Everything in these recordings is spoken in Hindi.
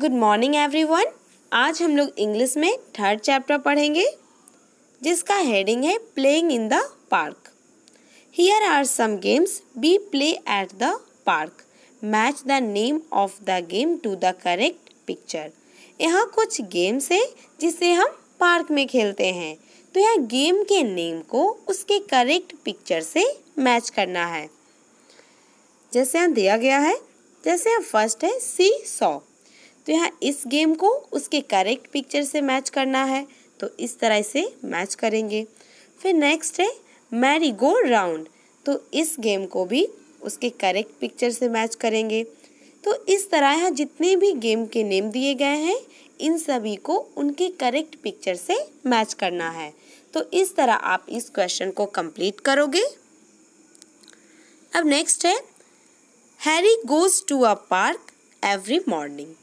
गुड मॉर्निंग एवरीवन आज हम लोग इंग्लिश में थर्ड चैप्टर पढ़ेंगे जिसका हेडिंग है playing in the park here are some games be play at the park match the name of the game to the correct picture यहाँ कुछ गेम्स है जिसे हम पार्क में खेलते हैं तो यह गेम के नेम को उसके करेक्ट पिक्चर से मैच करना है जैसे यहाँ दिया गया है जैसे यहाँ फर्स्ट है सी सॉ तो यहाँ इस गेम को उसके करेक्ट पिक्चर से मैच करना है तो इस तरह से मैच करेंगे फिर नेक्स्ट है मैरी गो राउंड तो इस गेम को भी उसके करेक्ट पिक्चर से मैच करेंगे तो इस तरह यहाँ जितने भी गेम के नेम दिए गए हैं इन सभी को उनके करेक्ट पिक्चर से मैच करना है तो इस तरह आप इस क्वेश्चन को कंप्लीट करोगे अब नेक्स्ट है Harry goes to a park every morning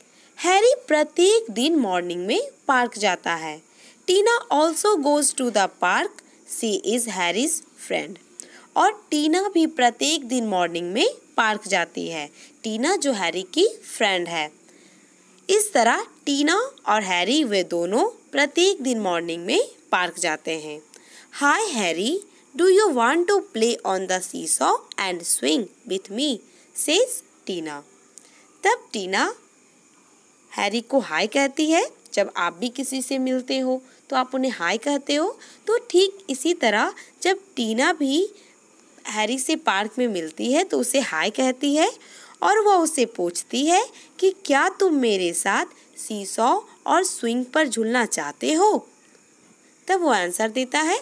Harry प्रत्येक दिन मॉर्निंग में पार्क जाता है Tina also goes to the park she is Harry's friend और टीना भी प्रत्येक दिन मॉर्निंग में पार्क जाती है टीना जो हैरी की फ्रेंड है इस तरह टीना और हैरी वे दोनों प्रत्येक दिन मॉर्निंग में पार्क जाते हैं hi Harry do you want to play on the seesaw and swing with me says Tina तब टीना हैरी को हाय कहती है जब आप भी किसी से मिलते हो तो आप उन्हें हाय कहते हो तो ठीक इसी तरह जब टीना भी हैरी से पार्क में मिलती है तो उसे हाय कहती है और वह उसे पूछती है कि क्या तुम मेरे साथ सीसॉ और स्विंग पर झूलना चाहते हो तब वो आंसर देता है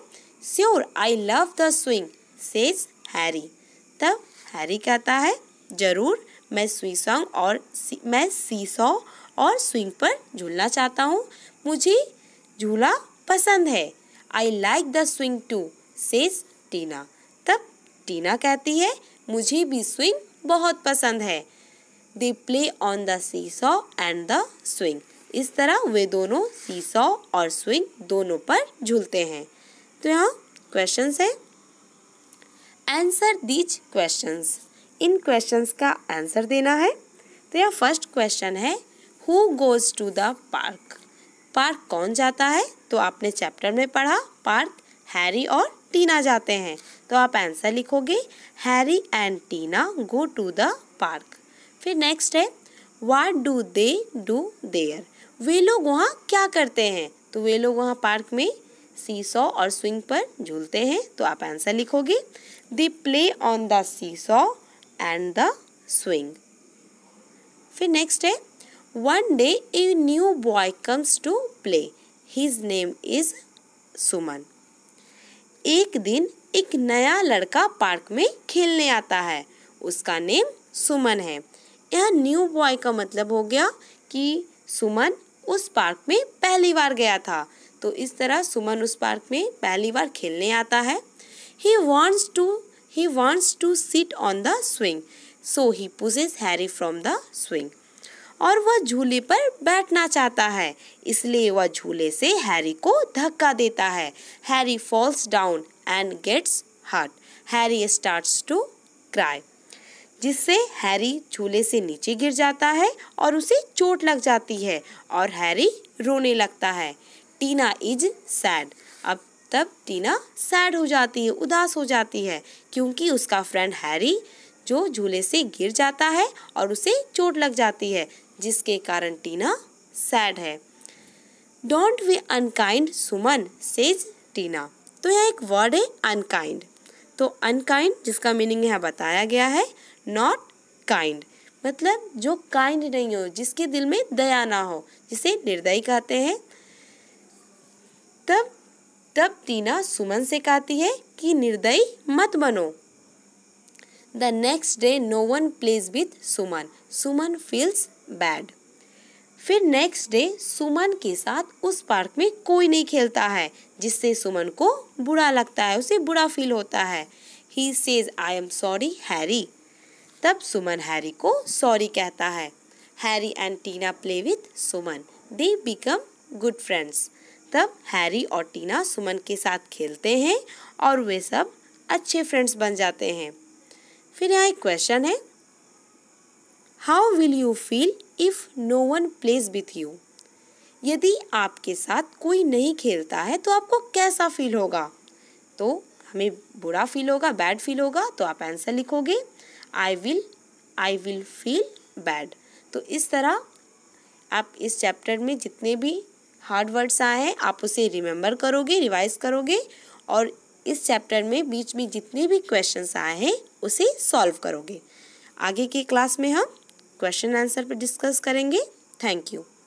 sure I love the swing says Harry तब हैरी कहता है ज़रूर मैं स्विसॉन्ग और सी, मैं सीसॉ और स्विंग पर झूलना चाहता हूँ मुझे झूला पसंद है I like the swing too says Tina तब टीना कहती है मुझे भी स्विंग बहुत पसंद है they play on the seesaw and the swing इस तरह वे दोनों सी सॉ और स्विंग दोनों पर झूलते हैं तो यहाँ क्वेश्चन है आंसर दीज क्वेश्चंस इन क्वेश्चंस का आंसर देना है तो यह फर्स्ट क्वेश्चन है who goes to the park park कौन जाता है तो आपने चैप्टर में पढ़ा पार्क हैरी और टीना जाते हैं तो आप आंसर लिखोगे Harry and Tina go to the park फिर नेक्स्ट है what do they do there वे लोग वहाँ क्या करते हैं तो वे लोग वहाँ पार्क में सी सो और स्विंग पर झूलते हैं तो आप आंसर लिखोगे they play on the seesaw and the swing फिर नेक्स्ट है One day a new boy comes to play. His name is Suman एक दिन एक नया लड़का पार्क में खेलने आता है उसका नेम सुमन है यह न्यू बॉय का मतलब हो गया कि सुमन उस पार्क में पहली बार गया था तो इस तरह सुमन उस पार्क में पहली बार खेलने आता है he wants to he wants to sit on the swing so he pushes Harry from the swing और वह झूले पर बैठना चाहता है इसलिए वह झूले से हैरी को धक्का देता है Harry falls down and gets hurt Harry starts to cry जिससे हैरी झूले से नीचे गिर जाता है और उसे चोट लग जाती है और हैरी रोने लगता है टीना इज सैड अब तब टीना सैड हो जाती है उदास हो जाती है क्योंकि उसका फ्रेंड हैरी जो झूले से गिर जाता है और उसे चोट लग जाती है जिसके कारण टीना सैड है don't be unkind Suman says Tina तो यह एक वर्ड है अनकाइंड तो अनकाइंड जिसका मीनिंग यहाँ बताया गया है नॉट काइंड मतलब जो काइंड नहीं हो जिसके दिल में दया ना हो जिसे निर्दयी कहते हैं तब तब टीना सुमन से कहती है कि निर्दयी मत बनो the next day no one plays with Suman Suman feels bad फिर नेक्स्ट डे सुमन के साथ उस पार्क में कोई नहीं खेलता है जिससे सुमन को बुरा लगता है उसे बुरा फील होता है he says I am sorry Harry तब सुमन हैरी को सॉरी कहता है Harry and Tina play with Suman they become good friends तब हैरी और टीना सुमन के साथ खेलते हैं और वे सब अच्छे फ्रेंड्स बन जाते हैं फिर यहाँ एक क्वेश्चन है how will you feel if no one plays with you यदि आपके साथ कोई नहीं खेलता है तो आपको कैसा फील होगा तो हमें बुरा फील होगा बैड फील होगा तो आप आंसर लिखोगे I will I will feel bad तो इस तरह आप इस चैप्टर में जितने भी हार्ड वर्ड्स आए हैं आप उसे रिमेंबर करोगे रिवाइज करोगे और इस चैप्टर में बीच में जितने भी क्वेश्चंस आए हैं उसे सॉल्व करोगे आगे की क्लास में हम क्वेश्चन आंसर पर डिस्कस करेंगे थैंक यू